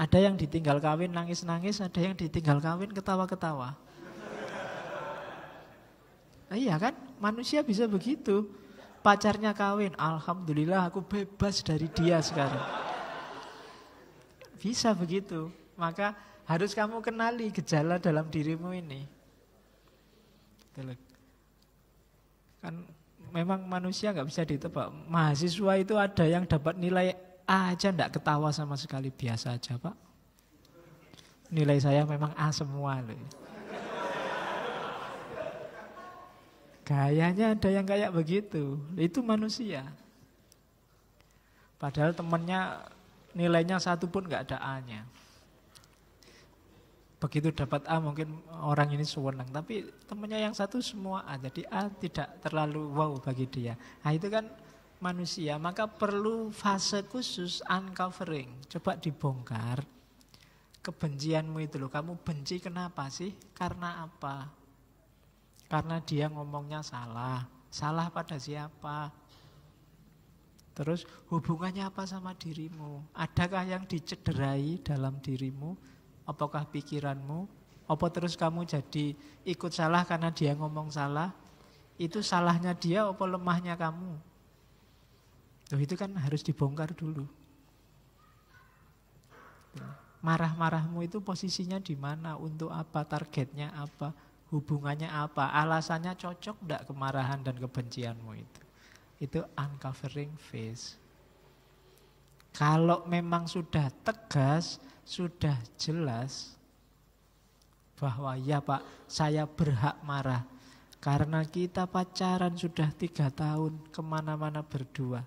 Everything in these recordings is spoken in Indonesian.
Ada yang ditinggal kawin nangis-nangis, ada yang ditinggal kawin ketawa-ketawa. Nah, iya kan? Manusia bisa begitu. Pacarnya kawin, alhamdulillah aku bebas dari dia sekarang. Bisa begitu. Maka harus kamu kenali gejala dalam dirimu ini. Gitu kan memang manusia nggak bisa ditebak. Mahasiswa itu ada yang dapat nilai A aja ndak ketawa sama sekali biasa aja pak. Nilai saya memang A semua loh. Gayanya ada yang kayak begitu. Itu manusia. Padahal temennya nilainya satu pun nggak ada A-nya. Begitu dapat A mungkin orang ini sewenang. Tapi temennya yang satu semua A. Jadi A tidak terlalu wow bagi dia. Nah itu kan manusia, maka perlu fase khusus uncovering. Coba dibongkar kebencianmu itu loh. Kamu benci kenapa sih? Karena apa? Karena dia ngomongnya salah. Salah pada siapa? Terus hubungannya apa sama dirimu? Adakah yang dicederai dalam dirimu? Apakah pikiranmu? Apa terus kamu jadi ikut salah karena dia ngomong salah? Itu salahnya dia apa lemahnya kamu? Loh itu kan harus dibongkar dulu. Ya. Marah-marahmu itu posisinya di mana, untuk apa, targetnya apa, hubungannya apa, alasannya cocok enggak kemarahan dan kebencianmu itu. Itu uncovering face. Kalau memang sudah tegas, sudah jelas bahwa ya Pak, saya berhak marah. Karena kita pacaran sudah tiga tahun, kemana-mana berdua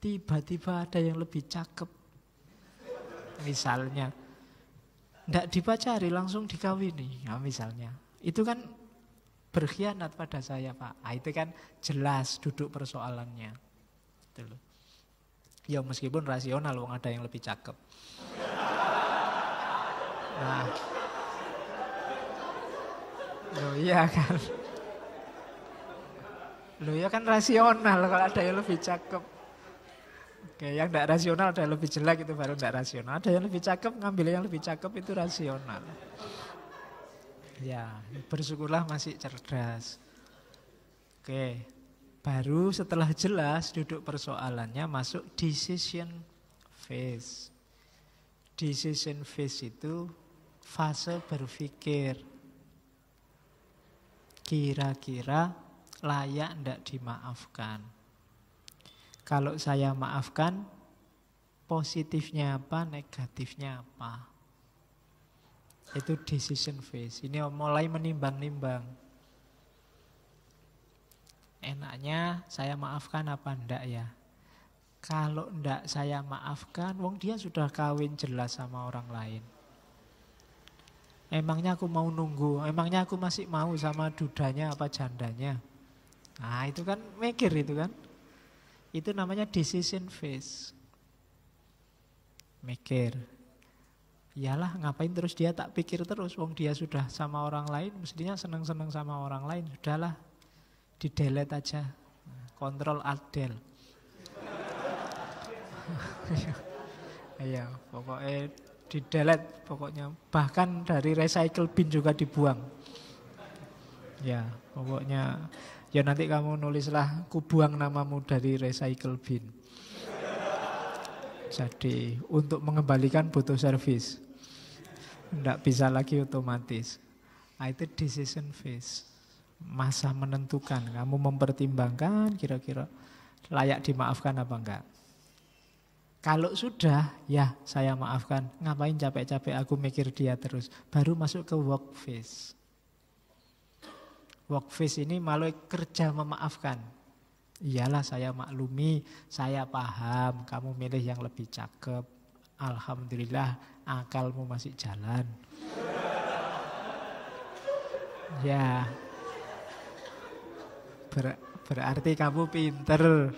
tiba-tiba ada yang lebih cakep. Misalnya, tidak dipacari langsung dikawini, nah, misalnya. Itu kan berkhianat pada saya Pak. Nah, itu kan jelas duduk persoalannya. Gitu loh. Ya meskipun rasional, wong ada yang lebih cakep. Nah, Loh iya kan. Loh iya kan rasional kalau ada yang lebih cakep. Oke, yang tidak rasional ada yang lebih jelek itu baru tidak rasional. Ada yang lebih cakep, ngambil yang lebih cakep itu rasional. Ya, bersyukurlah masih cerdas. Oke, baru setelah jelas duduk persoalannya masuk decision phase. Decision phase itu fase berpikir. Kira-kira layak tidak dimaafkan kalau saya maafkan, positifnya apa, negatifnya apa. Itu decision phase. Ini mulai menimbang-nimbang. Enaknya saya maafkan apa enggak ya? Kalau enggak saya maafkan, wong dia sudah kawin jelas sama orang lain. Emangnya aku mau nunggu? Emangnya aku masih mau sama dudanya apa jandanya? Nah itu kan mikir itu kan. Itu namanya decision phase. Mikir. Yalah ngapain terus dia tak pikir terus. Wong dia sudah sama orang lain. Mestinya senang-senang sama orang lain. Sudahlah. Di delete aja. Kontrol alt del. Iya, pokoknya di delete pokoknya. Bahkan dari recycle bin juga dibuang. Ya, pokoknya Ya nanti kamu nulislah kubuang namamu dari recycle bin. Jadi untuk mengembalikan butuh servis. Tidak bisa lagi otomatis. Nah, itu decision phase. Masa menentukan. Kamu mempertimbangkan kira-kira layak dimaafkan apa enggak. Kalau sudah, ya saya maafkan. Ngapain capek-capek aku mikir dia terus. Baru masuk ke work phase face ini malu kerja memaafkan. Iyalah saya maklumi, saya paham, kamu milih yang lebih cakep. Alhamdulillah akalmu masih jalan. ya. Ber, berarti kamu pinter.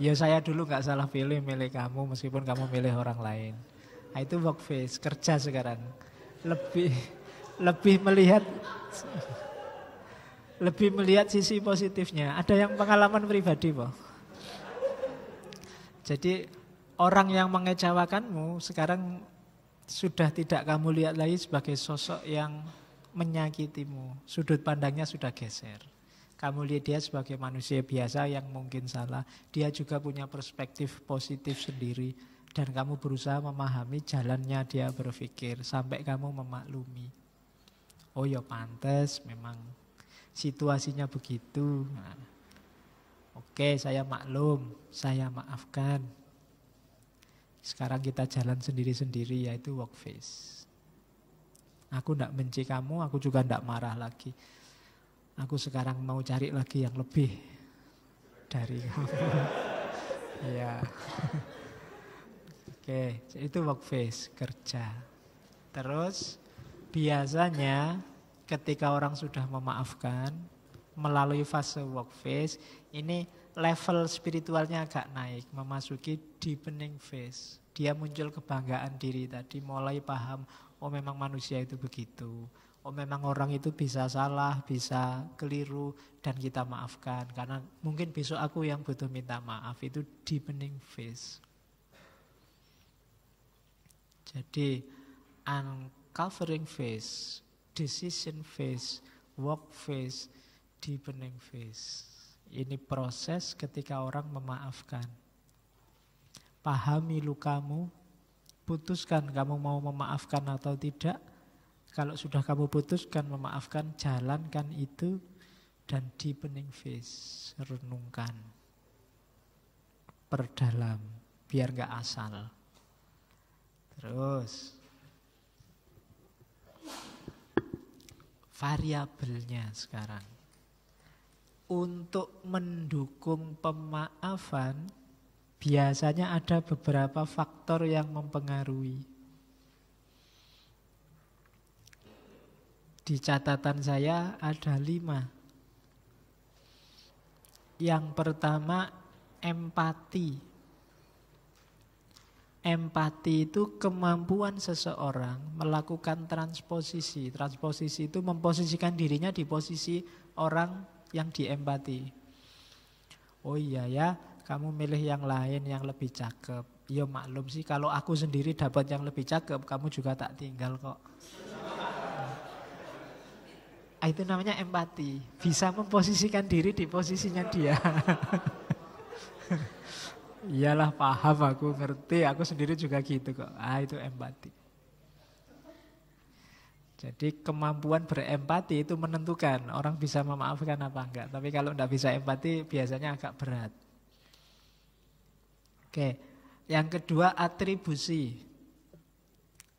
Ya saya dulu nggak salah pilih milih kamu meskipun kamu milih orang lain. Nah, itu work face kerja sekarang. Lebih lebih melihat lebih melihat sisi positifnya. Ada yang pengalaman pribadi, Pak? Jadi orang yang mengecewakanmu sekarang sudah tidak kamu lihat lagi sebagai sosok yang menyakitimu. Sudut pandangnya sudah geser. Kamu lihat dia sebagai manusia biasa yang mungkin salah. Dia juga punya perspektif positif sendiri. Dan kamu berusaha memahami jalannya dia berpikir. Sampai kamu memaklumi. Oh ya pantas memang situasinya begitu. Nah, Oke, saya maklum, saya maafkan. Sekarang kita jalan sendiri-sendiri yaitu walk face. Aku tidak benci kamu, aku juga tidak marah lagi. Aku sekarang mau cari lagi yang lebih dari kamu. Iya. Oke, okay, itu work face, kerja. Terus biasanya ketika orang sudah memaafkan melalui fase work phase ini level spiritualnya agak naik memasuki deepening phase dia muncul kebanggaan diri tadi mulai paham oh memang manusia itu begitu oh memang orang itu bisa salah bisa keliru dan kita maafkan karena mungkin besok aku yang butuh minta maaf itu deepening phase jadi uncovering phase decision phase, work phase, deepening phase. Ini proses ketika orang memaafkan. Pahami lukamu, putuskan kamu mau memaafkan atau tidak. Kalau sudah kamu putuskan memaafkan, jalankan itu dan deepening phase, renungkan. Perdalam, biar nggak asal. Terus, variabelnya sekarang. Untuk mendukung pemaafan biasanya ada beberapa faktor yang mempengaruhi. Di catatan saya ada lima. Yang pertama empati. Empati itu kemampuan seseorang melakukan transposisi. Transposisi itu memposisikan dirinya di posisi orang yang diempati. Oh iya ya, kamu milih yang lain yang lebih cakep. Ya maklum sih kalau aku sendiri dapat yang lebih cakep, kamu juga tak tinggal kok. Nah, itu namanya empati, bisa memposisikan diri di posisinya dia. iyalah paham aku ngerti, aku sendiri juga gitu kok. Ah itu empati. Jadi kemampuan berempati itu menentukan orang bisa memaafkan apa enggak. Tapi kalau enggak bisa empati biasanya agak berat. Oke, yang kedua atribusi.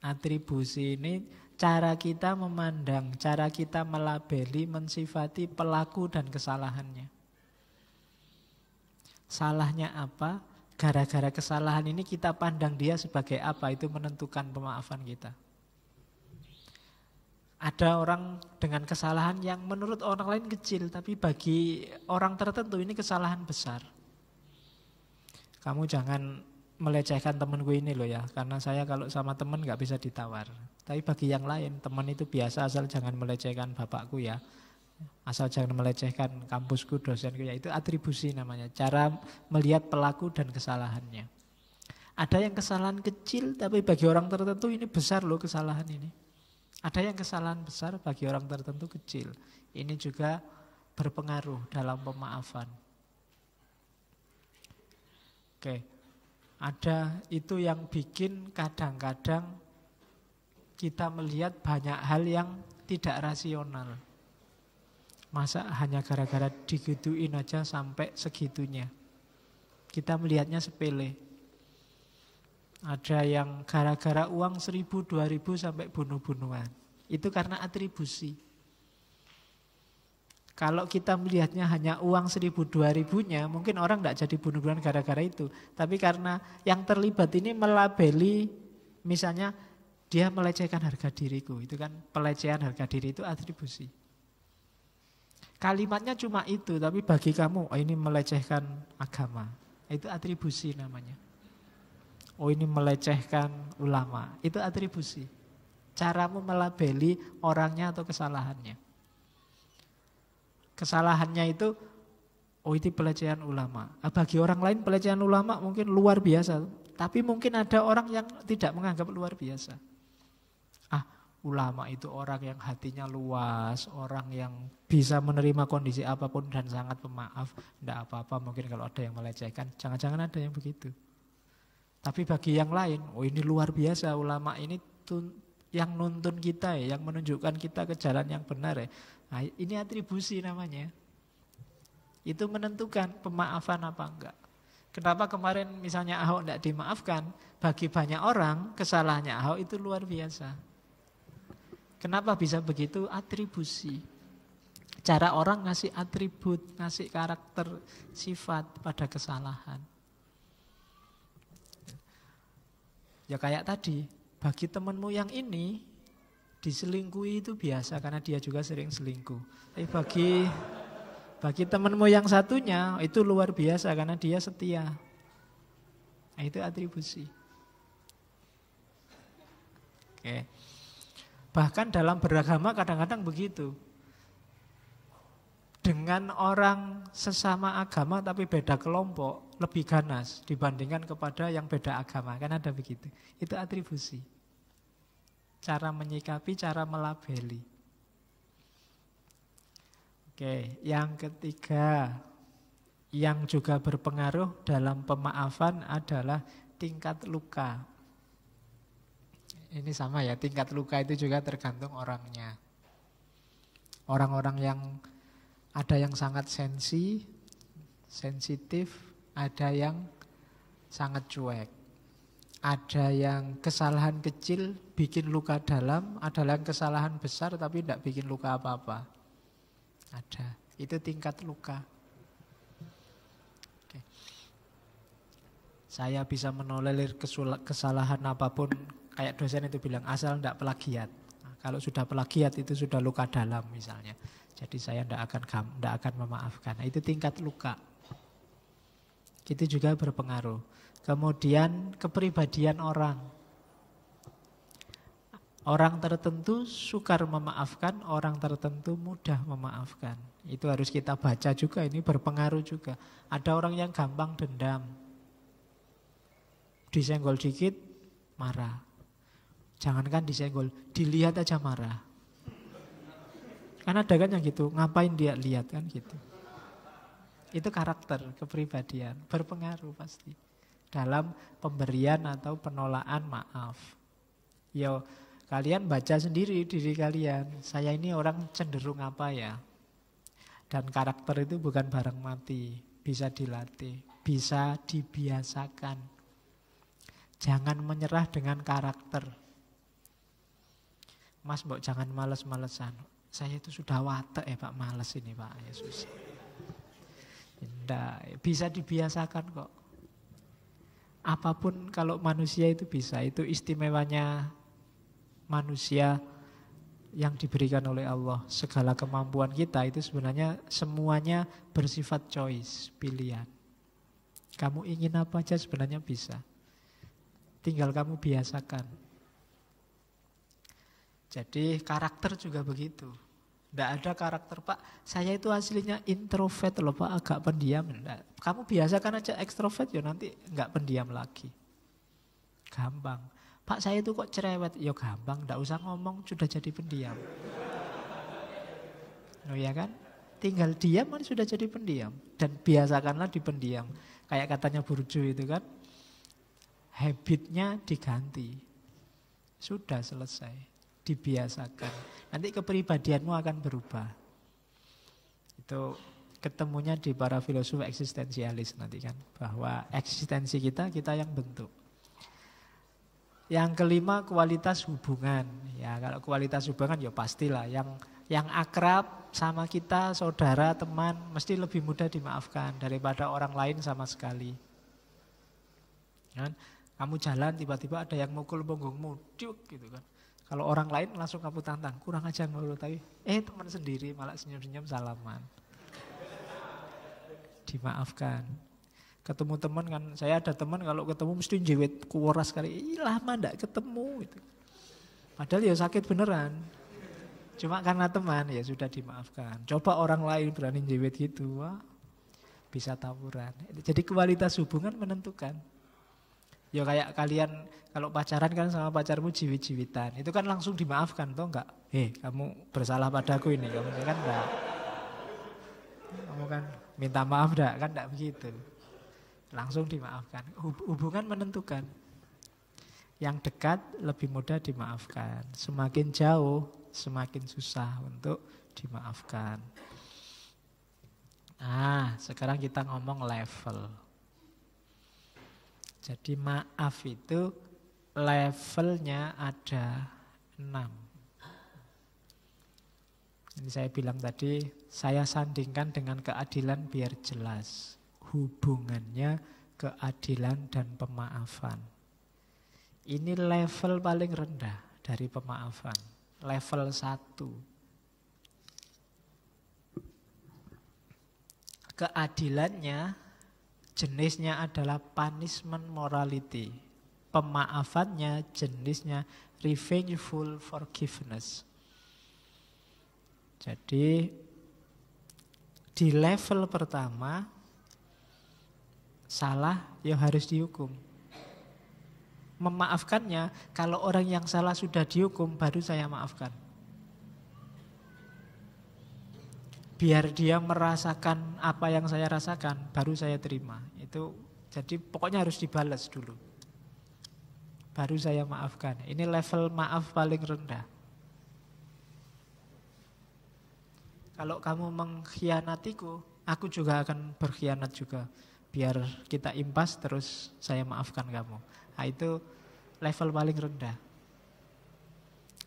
Atribusi ini cara kita memandang, cara kita melabeli, mensifati pelaku dan kesalahannya. Salahnya apa, gara-gara kesalahan ini kita pandang dia sebagai apa itu menentukan pemaafan kita. Ada orang dengan kesalahan yang menurut orang lain kecil, tapi bagi orang tertentu ini kesalahan besar. Kamu jangan melecehkan temanku ini loh ya, karena saya kalau sama teman nggak bisa ditawar. Tapi bagi yang lain, teman itu biasa asal jangan melecehkan bapakku ya. Asal jangan melecehkan kampusku, dosenku, ya itu atribusi namanya. Cara melihat pelaku dan kesalahannya. Ada yang kesalahan kecil, tapi bagi orang tertentu ini besar loh kesalahan ini. Ada yang kesalahan besar, bagi orang tertentu kecil. Ini juga berpengaruh dalam pemaafan. Oke, ada itu yang bikin kadang-kadang kita melihat banyak hal yang tidak rasional. Masa hanya gara-gara digituin aja sampai segitunya. Kita melihatnya sepele. Ada yang gara-gara uang seribu, dua ribu sampai bunuh-bunuhan. Itu karena atribusi. Kalau kita melihatnya hanya uang seribu, dua ribunya, mungkin orang tidak jadi bunuh-bunuhan gara-gara itu. Tapi karena yang terlibat ini melabeli, misalnya dia melecehkan harga diriku. Itu kan pelecehan harga diri itu atribusi. Kalimatnya cuma itu, tapi bagi kamu oh ini melecehkan agama. Itu atribusi namanya. Oh ini melecehkan ulama. Itu atribusi. Caramu melabeli orangnya atau kesalahannya. Kesalahannya itu oh ini pelecehan ulama. Ah, bagi orang lain pelecehan ulama mungkin luar biasa. Tapi mungkin ada orang yang tidak menganggap luar biasa. Ulama itu orang yang hatinya luas, orang yang bisa menerima kondisi apapun dan sangat pemaaf. Tidak apa-apa mungkin kalau ada yang melecehkan, jangan-jangan ada yang begitu. Tapi bagi yang lain, oh ini luar biasa ulama ini tun yang nuntun kita ya, yang menunjukkan kita ke jalan yang benar ya. Nah, ini atribusi namanya. Itu menentukan pemaafan apa enggak. Kenapa kemarin misalnya Ahok tidak dimaafkan? Bagi banyak orang kesalahannya Ahok itu luar biasa. Kenapa bisa begitu? Atribusi. Cara orang ngasih atribut, ngasih karakter, sifat pada kesalahan. Ya kayak tadi, bagi temanmu yang ini, diselingkuhi itu biasa karena dia juga sering selingkuh. Tapi bagi bagi temanmu yang satunya itu luar biasa karena dia setia. Nah, itu atribusi. Oke. Okay. Bahkan dalam beragama kadang-kadang begitu. Dengan orang sesama agama tapi beda kelompok lebih ganas dibandingkan kepada yang beda agama. Kan ada begitu. Itu atribusi. Cara menyikapi, cara melabeli. Oke, yang ketiga yang juga berpengaruh dalam pemaafan adalah tingkat luka ini sama ya, tingkat luka itu juga tergantung orangnya. Orang-orang yang ada yang sangat sensi, sensitif, ada yang sangat cuek. Ada yang kesalahan kecil bikin luka dalam, ada yang kesalahan besar tapi tidak bikin luka apa-apa. Ada. Itu tingkat luka. Saya bisa menolelir kesalahan apapun kayak dosen itu bilang asal tidak pelagiat. Nah, kalau sudah pelagiat itu sudah luka dalam misalnya. Jadi saya tidak akan tidak akan memaafkan. Nah, itu tingkat luka. Itu juga berpengaruh. Kemudian kepribadian orang. Orang tertentu sukar memaafkan, orang tertentu mudah memaafkan. Itu harus kita baca juga, ini berpengaruh juga. Ada orang yang gampang dendam. Disenggol dikit, marah Jangankan disenggol, dilihat aja marah. Karena ada kan yang gitu, ngapain dia lihat kan gitu. Itu karakter, kepribadian, berpengaruh pasti. Dalam pemberian atau penolakan maaf. Yo kalian baca sendiri diri kalian, saya ini orang cenderung apa ya. Dan karakter itu bukan barang mati, bisa dilatih, bisa dibiasakan. Jangan menyerah dengan karakter. Mas mbok jangan males-malesan. Saya itu sudah watak ya Pak, males ini Pak, ya susah. Tidak, bisa dibiasakan kok. Apapun kalau manusia itu bisa, itu istimewanya manusia yang diberikan oleh Allah. Segala kemampuan kita itu sebenarnya semuanya bersifat choice, pilihan. Kamu ingin apa aja sebenarnya bisa. Tinggal kamu biasakan. Jadi karakter juga begitu. Tidak ada karakter, Pak. Saya itu aslinya introvert loh, Pak. Agak pendiam. Kamu biasakan aja ekstrovert, ya nanti nggak pendiam lagi. Gampang. Pak saya itu kok cerewet. Ya gampang, Tidak usah ngomong, sudah jadi pendiam. Oh ya kan? Tinggal diam kan sudah jadi pendiam. Dan biasakanlah di pendiam. Kayak katanya Burjo itu kan. Habitnya diganti. Sudah selesai dibiasakan. Nanti kepribadianmu akan berubah. Itu ketemunya di para filosof eksistensialis nanti kan. Bahwa eksistensi kita, kita yang bentuk. Yang kelima kualitas hubungan. Ya kalau kualitas hubungan ya pastilah yang yang akrab sama kita, saudara, teman, mesti lebih mudah dimaafkan daripada orang lain sama sekali. Kan? Kamu jalan tiba-tiba ada yang mukul punggungmu, cuk gitu kan. Kalau orang lain langsung kamu tantang, kurang aja ngeluh tapi eh teman sendiri malah senyum-senyum salaman. Dimaafkan. Ketemu teman kan, saya ada teman kalau ketemu mesti jewet kuoras kali, lama ndak ketemu gitu. Padahal ya sakit beneran. Cuma karena teman ya sudah dimaafkan. Coba orang lain berani jewet gitu, wah bisa tawuran. Jadi kualitas hubungan menentukan. Ya kayak kalian kalau pacaran kan sama pacarmu jiwit-jiwitan. Itu kan langsung dimaafkan toh enggak? Hei, eh, kamu bersalah padaku ini. Kamu kan enggak. Kamu kan minta maaf enggak? Kan enggak begitu. Langsung dimaafkan. Hubungan menentukan. Yang dekat lebih mudah dimaafkan. Semakin jauh semakin susah untuk dimaafkan. Nah, sekarang kita ngomong level. Jadi maaf itu levelnya ada enam. Ini saya bilang tadi, saya sandingkan dengan keadilan biar jelas hubungannya keadilan dan pemaafan. Ini level paling rendah dari pemaafan, level satu. Keadilannya Jenisnya adalah punishment morality. Pemaafannya jenisnya revengeful forgiveness. Jadi di level pertama salah ya harus dihukum. Memaafkannya kalau orang yang salah sudah dihukum baru saya maafkan. biar dia merasakan apa yang saya rasakan baru saya terima itu jadi pokoknya harus dibalas dulu baru saya maafkan ini level maaf paling rendah kalau kamu mengkhianatiku aku juga akan berkhianat juga biar kita impas terus saya maafkan kamu nah, itu level paling rendah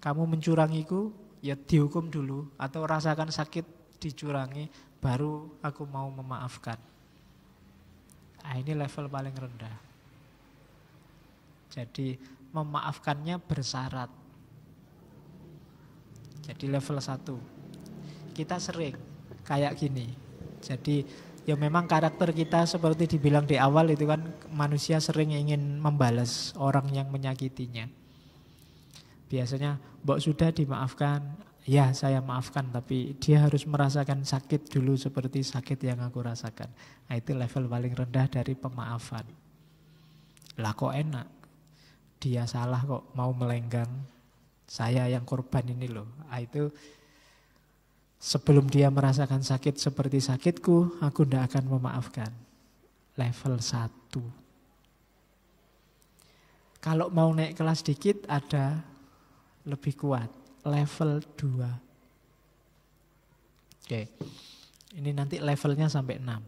kamu mencurangiku ya dihukum dulu atau rasakan sakit dicurangi, baru aku mau memaafkan. Nah, ini level paling rendah. Jadi memaafkannya bersyarat. Jadi level satu. Kita sering kayak gini. Jadi ya memang karakter kita seperti dibilang di awal itu kan manusia sering ingin membalas orang yang menyakitinya. Biasanya mbok sudah dimaafkan, ya saya maafkan tapi dia harus merasakan sakit dulu seperti sakit yang aku rasakan. Nah, itu level paling rendah dari pemaafan. Lah kok enak, dia salah kok mau melenggang, saya yang korban ini loh. Nah, itu sebelum dia merasakan sakit seperti sakitku, aku tidak akan memaafkan. Level 1. Kalau mau naik kelas dikit ada lebih kuat level 2. Oke. Okay. Ini nanti levelnya sampai 6.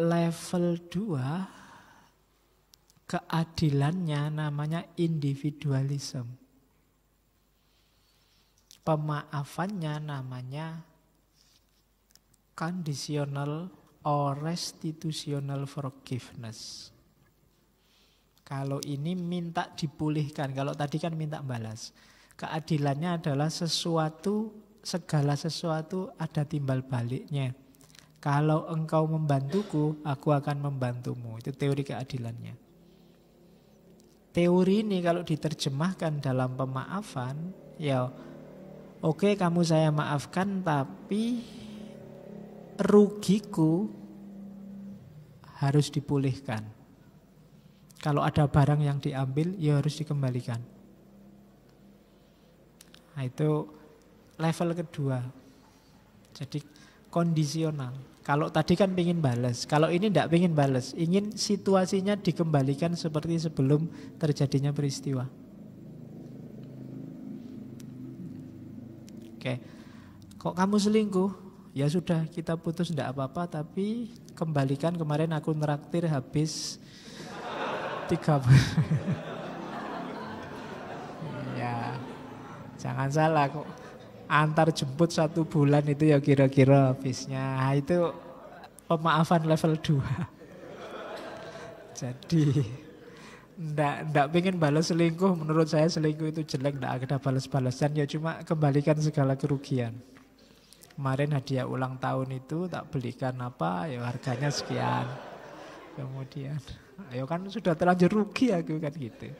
Level 2 keadilannya namanya individualism. Pemaafannya namanya conditional or restitutional forgiveness. Kalau ini minta dipulihkan, kalau tadi kan minta balas. Keadilannya adalah sesuatu, segala sesuatu ada timbal baliknya. Kalau engkau membantuku, aku akan membantumu. Itu teori keadilannya. Teori ini kalau diterjemahkan dalam pemaafan, ya oke okay, kamu saya maafkan, tapi rugiku harus dipulihkan. Kalau ada barang yang diambil, ya harus dikembalikan. Nah, itu level kedua. Jadi kondisional. Kalau tadi kan ingin balas, kalau ini tidak ingin balas, ingin situasinya dikembalikan seperti sebelum terjadinya peristiwa. Oke, kok kamu selingkuh? Ya sudah, kita putus tidak apa-apa, tapi kembalikan kemarin aku neraktir habis tiga ya jangan salah kok antar jemput satu bulan itu ya kira-kira habisnya itu pemaafan level dua, jadi ndak ndak pengen balas selingkuh menurut saya selingkuh itu jelek ndak ada balas-balasan ya cuma kembalikan segala kerugian kemarin hadiah ulang tahun itu tak belikan apa ya harganya sekian kemudian Ayo kan sudah terlanjur rugi aku kan gitu.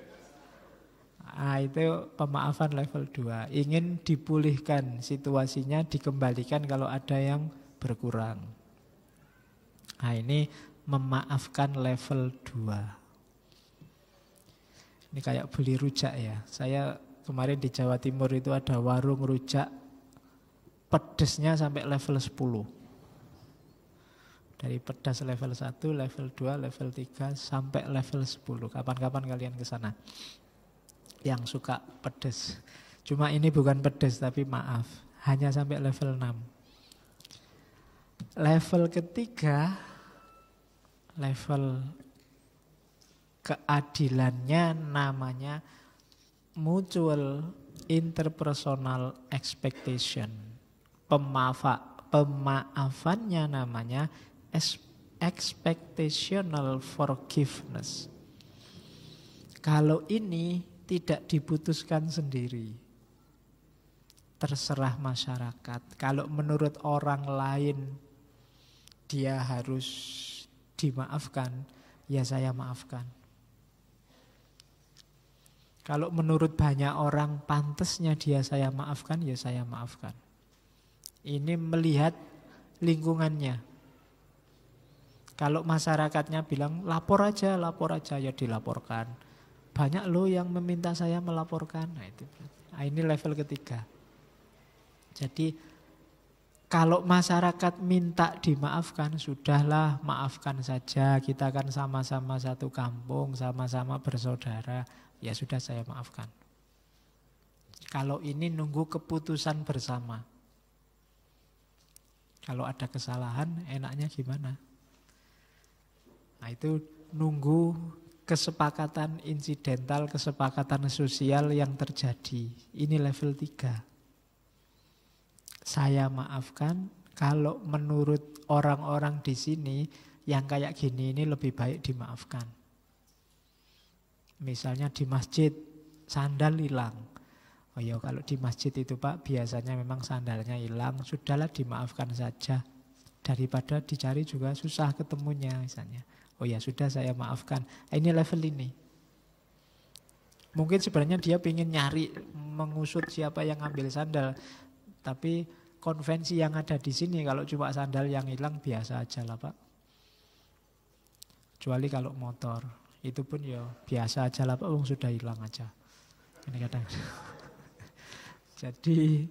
Nah, itu pemaafan level 2. Ingin dipulihkan situasinya, dikembalikan kalau ada yang berkurang. Nah, ini memaafkan level 2. Ini kayak beli rujak ya. Saya kemarin di Jawa Timur itu ada warung rujak pedesnya sampai level 10. Dari pedas level 1, level 2, level 3 sampai level 10. Kapan-kapan kalian ke sana. Yang suka pedas. Cuma ini bukan pedas tapi maaf, hanya sampai level 6. Level ketiga level keadilannya namanya mutual interpersonal expectation. Pemafa, pemaafannya namanya expectational forgiveness. Kalau ini tidak diputuskan sendiri, terserah masyarakat. Kalau menurut orang lain dia harus dimaafkan, ya saya maafkan. Kalau menurut banyak orang pantasnya dia saya maafkan, ya saya maafkan. Ini melihat lingkungannya, kalau masyarakatnya bilang lapor aja, lapor aja ya dilaporkan. Banyak lo yang meminta saya melaporkan. Nah, itu nah, ini level ketiga. Jadi kalau masyarakat minta dimaafkan, sudahlah maafkan saja. Kita kan sama-sama satu kampung, sama-sama bersaudara. Ya sudah saya maafkan. Kalau ini nunggu keputusan bersama. Kalau ada kesalahan, enaknya gimana? Nah itu nunggu kesepakatan insidental, kesepakatan sosial yang terjadi. Ini level 3. Saya maafkan kalau menurut orang-orang di sini yang kayak gini ini lebih baik dimaafkan. Misalnya di masjid sandal hilang. Oh ya kalau di masjid itu Pak biasanya memang sandalnya hilang, sudahlah dimaafkan saja daripada dicari juga susah ketemunya misalnya. Oh ya sudah saya maafkan. Nah, ini level ini. Mungkin sebenarnya dia ingin nyari mengusut siapa yang ngambil sandal. Tapi konvensi yang ada di sini kalau cuma sandal yang hilang biasa aja lah Pak. Kecuali kalau motor. Itu pun ya biasa aja lah Pak, sudah hilang aja. Ini kadang. Jadi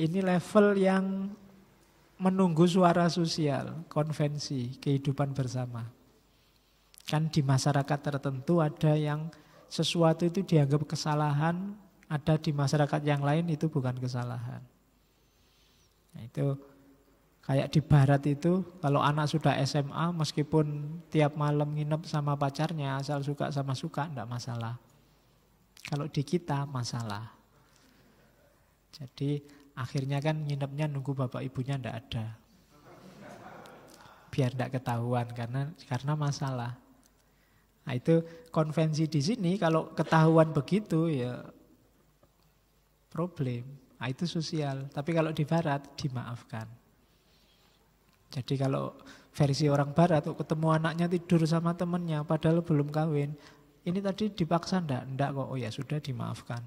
ini level yang menunggu suara sosial, konvensi, kehidupan bersama. Kan di masyarakat tertentu ada yang sesuatu itu dianggap kesalahan, ada di masyarakat yang lain itu bukan kesalahan. Nah, itu kayak di barat itu kalau anak sudah SMA meskipun tiap malam nginep sama pacarnya asal suka sama suka enggak masalah. Kalau di kita masalah. Jadi akhirnya kan nginepnya nunggu bapak ibunya ndak ada. Biar enggak ketahuan karena karena masalah. Nah, itu konvensi di sini kalau ketahuan begitu ya problem. Nah, itu sosial. Tapi kalau di barat dimaafkan. Jadi kalau versi orang barat ketemu anaknya tidur sama temennya padahal belum kawin. Ini tadi dipaksa ndak? Ndak kok. Oh ya sudah dimaafkan.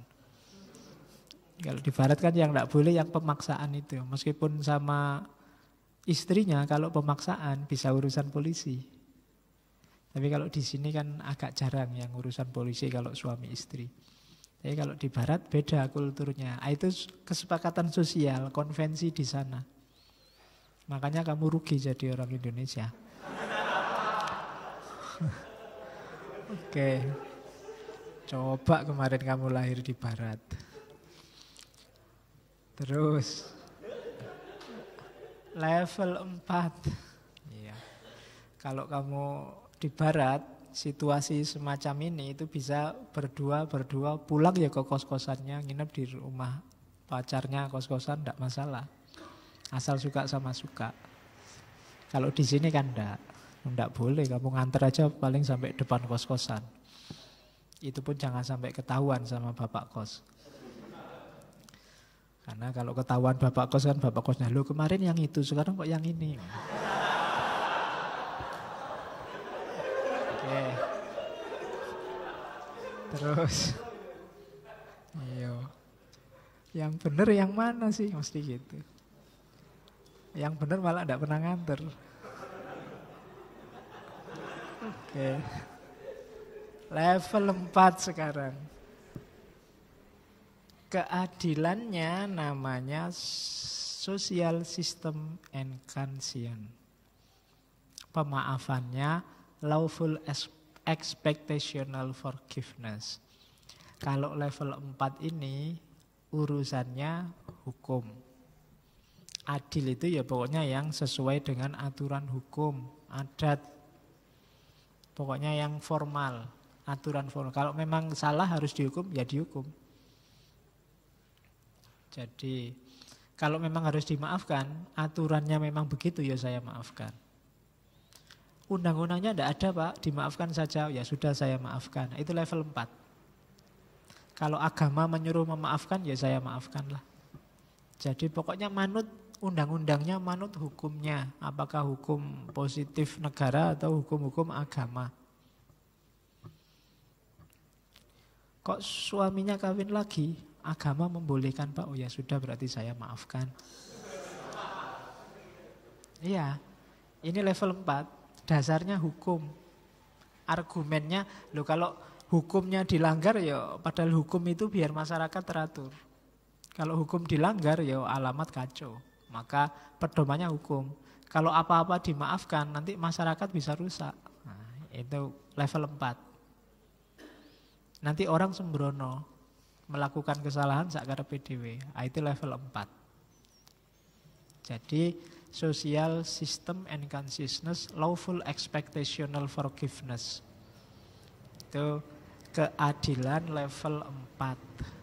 Kalau di barat kan yang ndak boleh yang pemaksaan itu. Meskipun sama istrinya kalau pemaksaan bisa urusan polisi. Tapi kalau di sini kan agak jarang yang urusan polisi kalau suami istri. Tapi kalau di barat beda kulturnya. Ah, itu kesepakatan sosial, konvensi di sana. Makanya kamu rugi jadi orang Indonesia. Oke. Coba kemarin kamu lahir di barat. Terus level 4. Iya. Kalau kamu di barat situasi semacam ini itu bisa berdua berdua pulang ya ke kos-kosannya nginep di rumah pacarnya kos-kosan tidak masalah asal suka sama suka kalau di sini kan tidak tidak boleh kamu ngantar aja paling sampai depan kos-kosan itu pun jangan sampai ketahuan sama bapak kos karena kalau ketahuan bapak kos kan bapak kosnya lo kemarin yang itu sekarang kok yang ini yeah. terus iyo yang bener yang mana sih mesti gitu yang bener malah tidak pernah nganter oke level 4 sekarang keadilannya namanya social system and conscience pemaafannya lawful expectational forgiveness. Kalau level 4 ini urusannya hukum. Adil itu ya pokoknya yang sesuai dengan aturan hukum, adat. Pokoknya yang formal, aturan formal. Kalau memang salah harus dihukum, ya dihukum. Jadi kalau memang harus dimaafkan, aturannya memang begitu ya saya maafkan. Undang-undangnya tidak ada pak, dimaafkan saja. Ya sudah saya maafkan. Nah, itu level 4. Kalau agama menyuruh memaafkan, ya saya maafkanlah. Jadi pokoknya manut undang-undangnya, manut hukumnya. Apakah hukum positif negara atau hukum-hukum agama. Kok suaminya kawin lagi? Agama membolehkan pak, oh ya sudah berarti saya maafkan. Iya, ini level 4 dasarnya hukum. Argumennya, loh kalau hukumnya dilanggar ya padahal hukum itu biar masyarakat teratur. Kalau hukum dilanggar ya alamat kacau. Maka pedomannya hukum. Kalau apa-apa dimaafkan nanti masyarakat bisa rusak. Nah, itu level 4. Nanti orang sembrono melakukan kesalahan sak PDW. Nah, Itu level 4. Jadi social system and consciousness, lawful expectational forgiveness. Itu keadilan level 4.